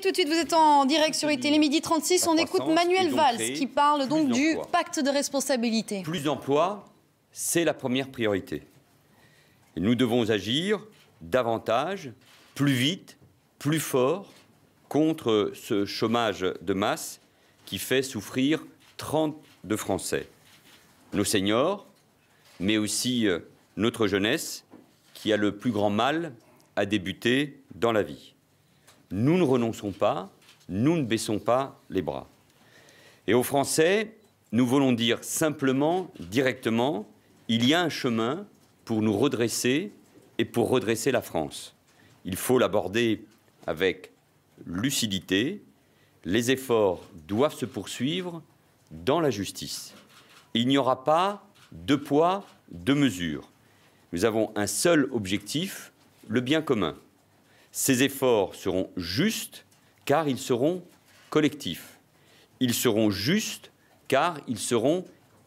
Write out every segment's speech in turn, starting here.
tout de suite, vous êtes en direct sur Les midi 36. On écoute Manuel Valls qui parle donc du pacte de responsabilité. Plus d'emplois, c'est la première priorité. nous devons agir davantage, plus vite, plus fort contre ce chômage de masse qui fait souffrir 30 de Français. Nos seniors, mais aussi euh, notre jeunesse qui a le plus grand mal à débuter dans la vie. Nous ne renonçons pas, nous ne baissons pas les bras. Et aux Français, nous voulons dire simplement, directement, il y a un chemin pour nous redresser et pour redresser la France. Il faut l'aborder avec lucidité. Les efforts doivent se poursuivre dans la justice. Il n'y aura pas de poids, de mesures. Nous avons un seul objectif, le bien commun. Ces efforts seront justes car ils seront collectifs. Ils seront justes car ils seront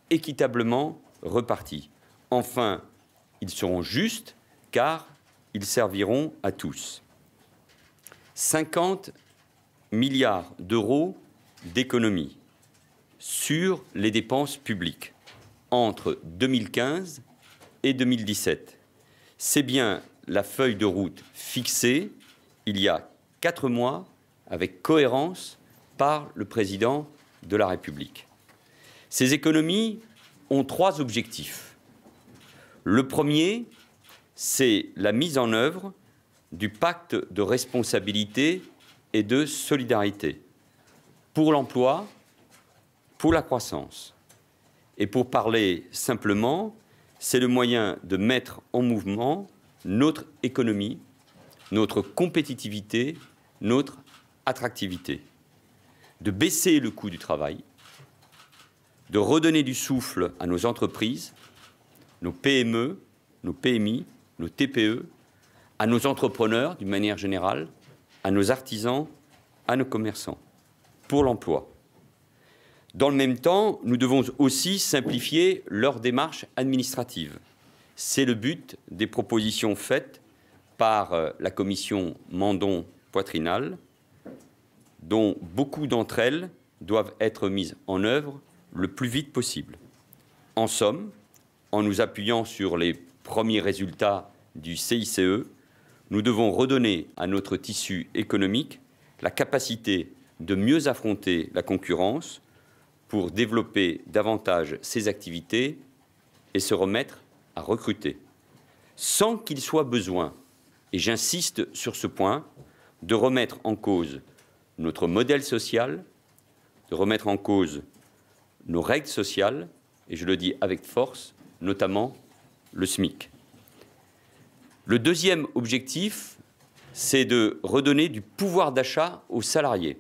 équitablement repartis. Enfin, ils seront justes car ils serviront à tous. 50 milliards d'euros d'économies sur les dépenses publiques entre 2015 et 2017. C'est bien la feuille de route fixée il y a quatre mois avec cohérence par le président de la République. Ces économies ont trois objectifs. Le premier, c'est la mise en œuvre du pacte de responsabilité et de solidarité pour l'emploi, pour la croissance. Et pour parler simplement, c'est le moyen de mettre en mouvement notre économie, notre compétitivité, notre attractivité, de baisser le coût du travail, de redonner du souffle à nos entreprises, nos PME, nos PMI, nos TPE, à nos entrepreneurs d'une manière générale, à nos artisans, à nos commerçants, pour l'emploi. Dans le même temps, nous devons aussi simplifier leurs démarches administratives, c'est le but des propositions faites par euh, la commission Mandon-Poitrinal, dont beaucoup d'entre elles doivent être mises en œuvre le plus vite possible. En somme, en nous appuyant sur les premiers résultats du CICE, nous devons redonner à notre tissu économique la capacité de mieux affronter la concurrence pour développer davantage ses activités et se remettre à recruter, sans qu'il soit besoin, et j'insiste sur ce point, de remettre en cause notre modèle social, de remettre en cause nos règles sociales, et je le dis avec force, notamment le SMIC. Le deuxième objectif, c'est de redonner du pouvoir d'achat aux salariés.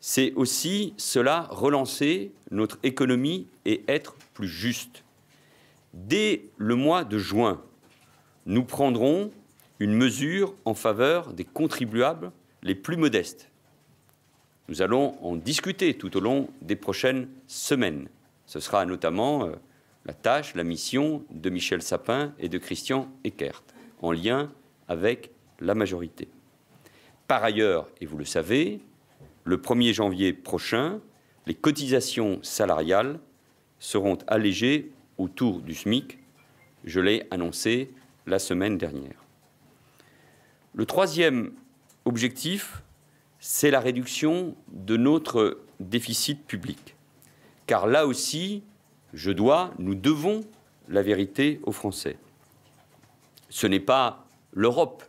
C'est aussi cela relancer notre économie et être plus juste. Dès le mois de juin, nous prendrons une mesure en faveur des contribuables les plus modestes. Nous allons en discuter tout au long des prochaines semaines. Ce sera notamment euh, la tâche, la mission de Michel Sapin et de Christian Eckert, en lien avec la majorité. Par ailleurs, et vous le savez, le 1er janvier prochain, les cotisations salariales seront allégées autour du SMIC. Je l'ai annoncé la semaine dernière. Le troisième objectif, c'est la réduction de notre déficit public. Car là aussi, je dois, nous devons la vérité aux Français. Ce n'est pas l'Europe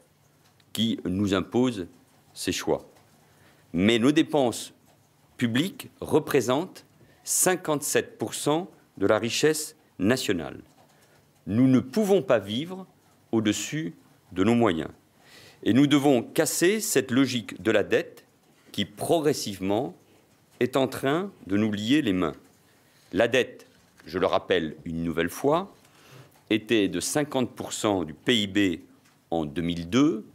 qui nous impose ses choix. Mais nos dépenses publiques représentent 57% de la richesse nationale. Nous ne pouvons pas vivre au-dessus de nos moyens. Et nous devons casser cette logique de la dette qui progressivement est en train de nous lier les mains. La dette, je le rappelle une nouvelle fois, était de 50% du PIB en 2002,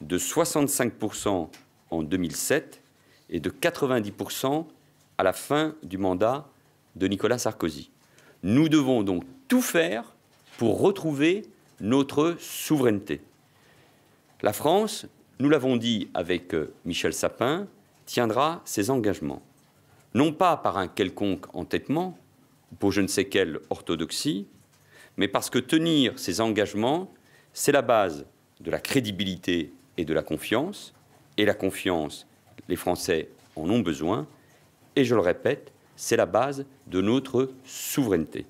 de 65% en 2007 et de 90% à la fin du mandat de Nicolas Sarkozy. Nous devons donc tout faire pour retrouver notre souveraineté. La France, nous l'avons dit avec euh, Michel Sapin, tiendra ses engagements, non pas par un quelconque entêtement, ou pour je ne sais quelle orthodoxie, mais parce que tenir ses engagements, c'est la base de la crédibilité et de la confiance, et la confiance, les Français en ont besoin, et je le répète, c'est la base de notre souveraineté.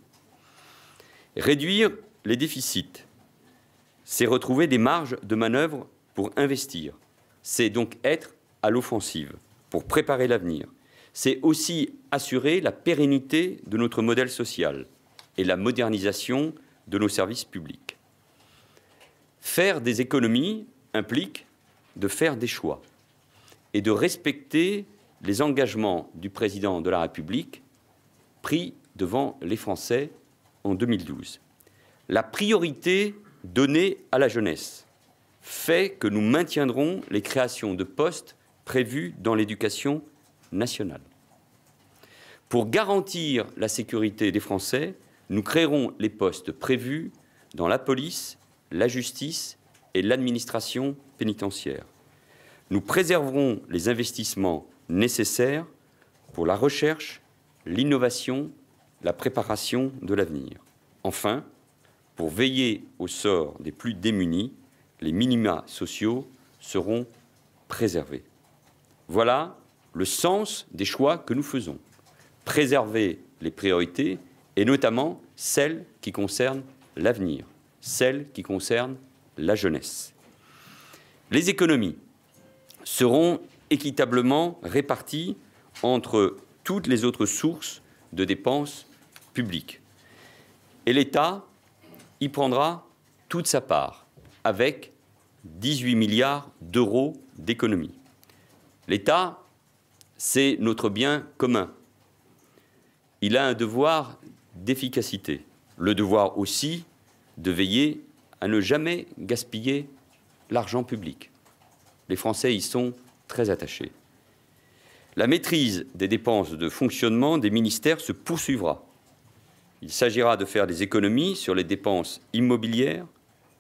Réduire les déficits, c'est retrouver des marges de manœuvre pour investir. C'est donc être à l'offensive pour préparer l'avenir. C'est aussi assurer la pérennité de notre modèle social et la modernisation de nos services publics. Faire des économies implique de faire des choix et de respecter les engagements du président de la République pris devant les Français en 2012. La priorité donnée à la jeunesse fait que nous maintiendrons les créations de postes prévus dans l'éducation nationale. Pour garantir la sécurité des Français, nous créerons les postes prévus dans la police, la justice et l'administration pénitentiaire. Nous préserverons les investissements nécessaires pour la recherche, l'innovation, la préparation de l'avenir. Enfin, pour veiller au sort des plus démunis, les minima sociaux seront préservés. Voilà le sens des choix que nous faisons. Préserver les priorités et notamment celles qui concernent l'avenir, celles qui concernent la jeunesse. Les économies seront équitablement répartie entre toutes les autres sources de dépenses publiques. Et l'État y prendra toute sa part, avec 18 milliards d'euros d'économie. L'État, c'est notre bien commun. Il a un devoir d'efficacité, le devoir aussi de veiller à ne jamais gaspiller l'argent public. Les Français y sont très attaché. La maîtrise des dépenses de fonctionnement des ministères se poursuivra. Il s'agira de faire des économies sur les dépenses immobilières,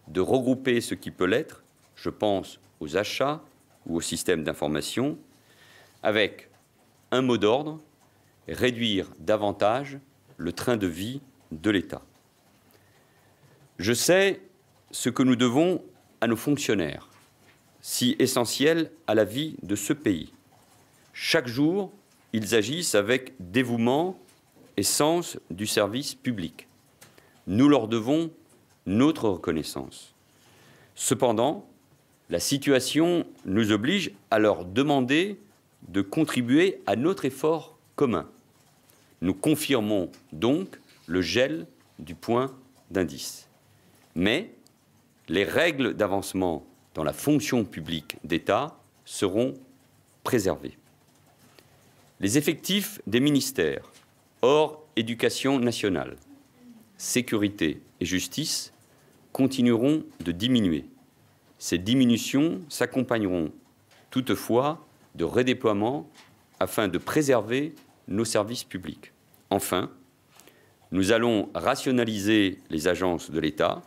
de regrouper ce qui peut l'être, je pense aux achats ou aux systèmes d'information, avec un mot d'ordre, réduire davantage le train de vie de l'État. Je sais ce que nous devons à nos fonctionnaires, si essentiels à la vie de ce pays. Chaque jour, ils agissent avec dévouement et sens du service public. Nous leur devons notre reconnaissance. Cependant, la situation nous oblige à leur demander de contribuer à notre effort commun. Nous confirmons donc le gel du point d'indice. Mais les règles d'avancement dans la fonction publique d'État seront préservés. Les effectifs des ministères, hors éducation nationale, sécurité et justice, continueront de diminuer. Ces diminutions s'accompagneront toutefois de redéploiements afin de préserver nos services publics. Enfin, nous allons rationaliser les agences de l'État.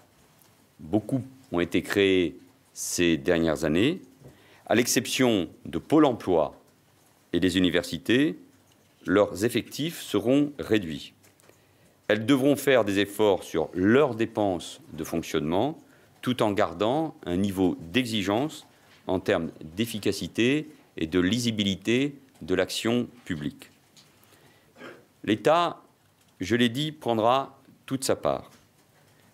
Beaucoup ont été créées ces dernières années, à l'exception de Pôle emploi et des universités, leurs effectifs seront réduits. Elles devront faire des efforts sur leurs dépenses de fonctionnement tout en gardant un niveau d'exigence en termes d'efficacité et de lisibilité de l'action publique. L'État, je l'ai dit, prendra toute sa part.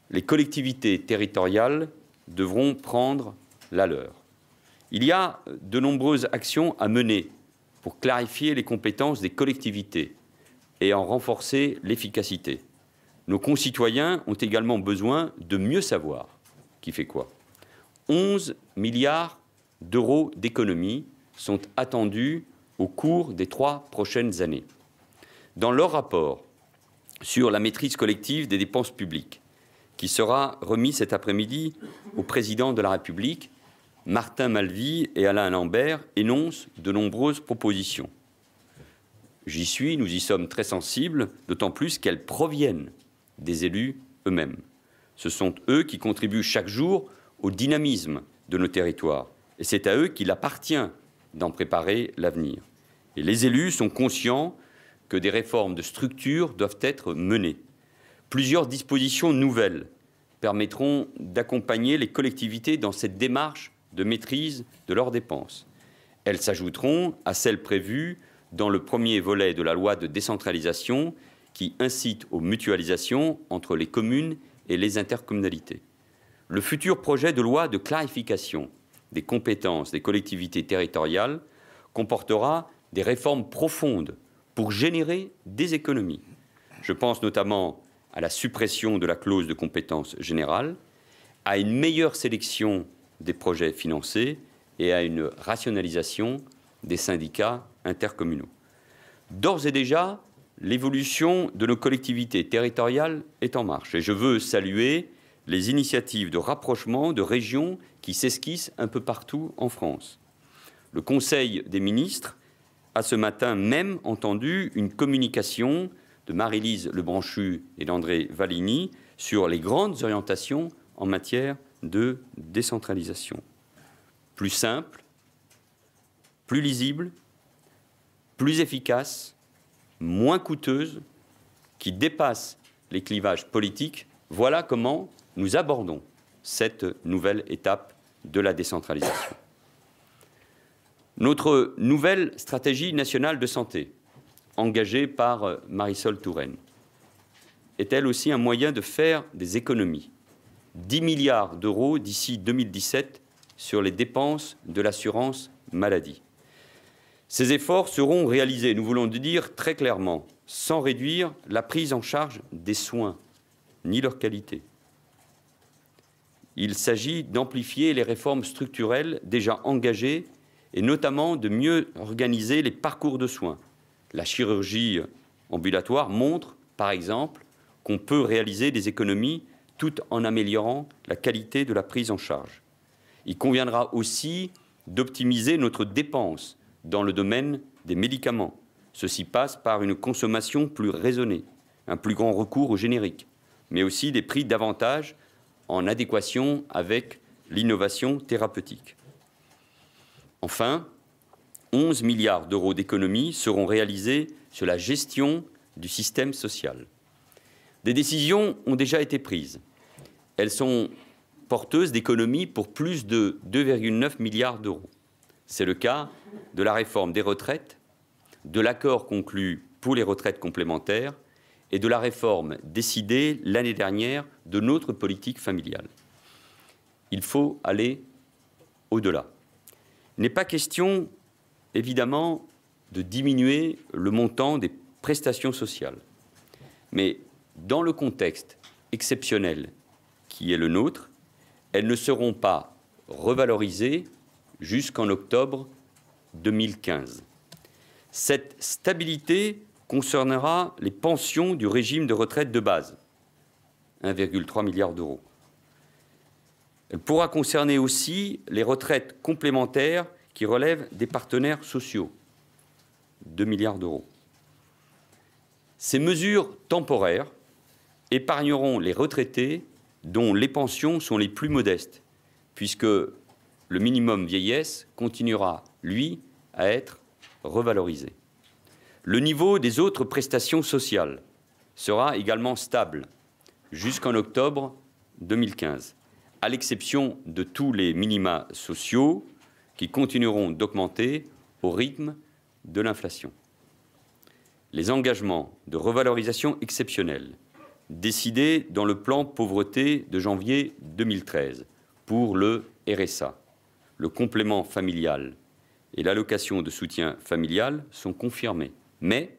Les collectivités territoriales devront prendre la leur. Il y a de nombreuses actions à mener pour clarifier les compétences des collectivités et en renforcer l'efficacité. Nos concitoyens ont également besoin de mieux savoir qui fait quoi. 11 milliards d'euros d'économies sont attendus au cours des trois prochaines années. Dans leur rapport sur la maîtrise collective des dépenses publiques, qui sera remis cet après-midi au président de la République, Martin Malvy et Alain Lambert énoncent de nombreuses propositions. J'y suis, nous y sommes très sensibles, d'autant plus qu'elles proviennent des élus eux-mêmes. Ce sont eux qui contribuent chaque jour au dynamisme de nos territoires, et c'est à eux qu'il appartient d'en préparer l'avenir. Et les élus sont conscients que des réformes de structure doivent être menées. Plusieurs dispositions nouvelles permettront d'accompagner les collectivités dans cette démarche de maîtrise de leurs dépenses. Elles s'ajouteront à celles prévues dans le premier volet de la loi de décentralisation qui incite aux mutualisations entre les communes et les intercommunalités. Le futur projet de loi de clarification des compétences des collectivités territoriales comportera des réformes profondes pour générer des économies. Je pense notamment à la suppression de la clause de compétence générale, à une meilleure sélection des projets financés et à une rationalisation des syndicats intercommunaux. D'ores et déjà, l'évolution de nos collectivités territoriales est en marche et je veux saluer les initiatives de rapprochement de régions qui s'esquissent un peu partout en France. Le Conseil des ministres a ce matin même entendu une communication de Marie-Lise Lebranchu et d'André Valigny sur les grandes orientations en matière de décentralisation. Plus simple, plus lisible, plus efficace, moins coûteuse, qui dépasse les clivages politiques, voilà comment nous abordons cette nouvelle étape de la décentralisation. Notre nouvelle stratégie nationale de santé, engagée par euh, Marisol Touraine est elle aussi un moyen de faire des économies. 10 milliards d'euros d'ici 2017 sur les dépenses de l'assurance maladie. Ces efforts seront réalisés, nous voulons le dire très clairement, sans réduire la prise en charge des soins, ni leur qualité. Il s'agit d'amplifier les réformes structurelles déjà engagées et notamment de mieux organiser les parcours de soins, la chirurgie ambulatoire montre, par exemple, qu'on peut réaliser des économies tout en améliorant la qualité de la prise en charge. Il conviendra aussi d'optimiser notre dépense dans le domaine des médicaments. Ceci passe par une consommation plus raisonnée, un plus grand recours aux génériques, mais aussi des prix davantage en adéquation avec l'innovation thérapeutique. Enfin, 11 milliards d'euros d'économies seront réalisés sur la gestion du système social. Des décisions ont déjà été prises. Elles sont porteuses d'économies pour plus de 2,9 milliards d'euros. C'est le cas de la réforme des retraites, de l'accord conclu pour les retraites complémentaires et de la réforme décidée l'année dernière de notre politique familiale. Il faut aller au-delà. Il n'est pas question évidemment de diminuer le montant des prestations sociales. Mais dans le contexte exceptionnel qui est le nôtre, elles ne seront pas revalorisées jusqu'en octobre 2015. Cette stabilité concernera les pensions du régime de retraite de base, 1,3 milliard d'euros. Elle pourra concerner aussi les retraites complémentaires qui relèvent des partenaires sociaux, 2 milliards d'euros. Ces mesures temporaires épargneront les retraités dont les pensions sont les plus modestes, puisque le minimum vieillesse continuera, lui, à être revalorisé. Le niveau des autres prestations sociales sera également stable jusqu'en octobre 2015, à l'exception de tous les minima sociaux, qui continueront d'augmenter au rythme de l'inflation. Les engagements de revalorisation exceptionnelle décidés dans le plan pauvreté de janvier 2013 pour le RSA, le complément familial et l'allocation de soutien familial sont confirmés, mais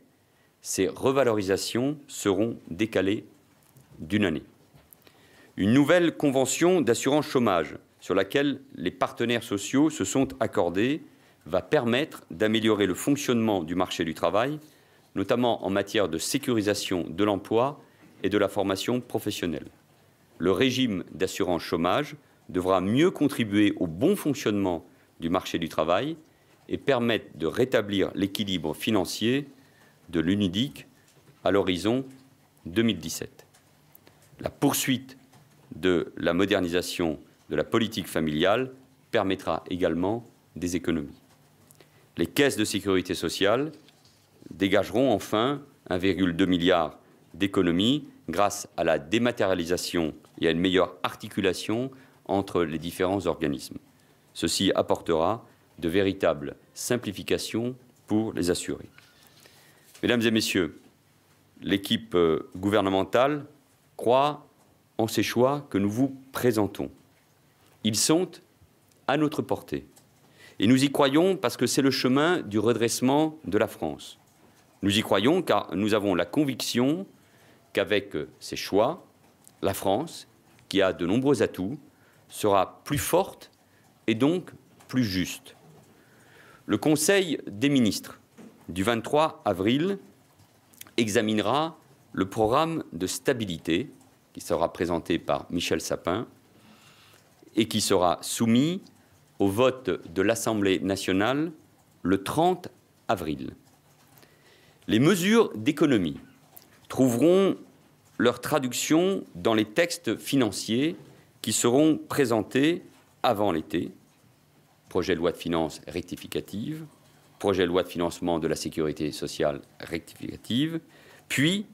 ces revalorisations seront décalées d'une année. Une nouvelle convention d'assurance chômage sur laquelle les partenaires sociaux se sont accordés va permettre d'améliorer le fonctionnement du marché du travail, notamment en matière de sécurisation de l'emploi et de la formation professionnelle. Le régime d'assurance chômage devra mieux contribuer au bon fonctionnement du marché du travail et permettre de rétablir l'équilibre financier de l'UNIDIC à l'horizon 2017. La poursuite de la modernisation de la politique familiale permettra également des économies. Les caisses de sécurité sociale dégageront enfin 1,2 milliard d'économies grâce à la dématérialisation et à une meilleure articulation entre les différents organismes. Ceci apportera de véritables simplifications pour les assurés. Mesdames et messieurs, l'équipe euh, gouvernementale croit en ces choix que nous vous présentons. Ils sont à notre portée. Et nous y croyons parce que c'est le chemin du redressement de la France. Nous y croyons car nous avons la conviction qu'avec ces choix, la France, qui a de nombreux atouts, sera plus forte et donc plus juste. Le Conseil des ministres du 23 avril examinera le programme de stabilité qui sera présenté par Michel Sapin et qui sera soumis au vote de l'Assemblée nationale le 30 avril. Les mesures d'économie trouveront leur traduction dans les textes financiers qui seront présentés avant l'été. Projet de loi de finances rectificative, projet de loi de financement de la sécurité sociale rectificative, puis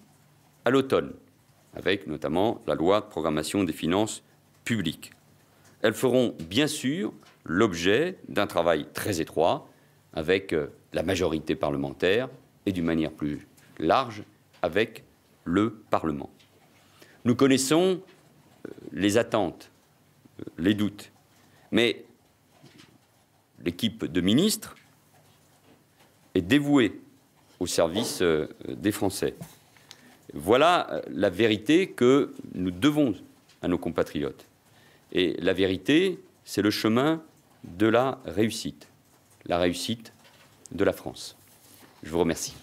à l'automne, avec notamment la loi de programmation des finances publiques elles feront bien sûr l'objet d'un travail très étroit avec euh, la majorité parlementaire et d'une manière plus large avec le Parlement. Nous connaissons euh, les attentes, euh, les doutes, mais l'équipe de ministres est dévouée au service des Français. Voilà la vérité que nous devons à nos compatriotes. Et la vérité, c'est le chemin de la réussite, la réussite de la France. Je vous remercie.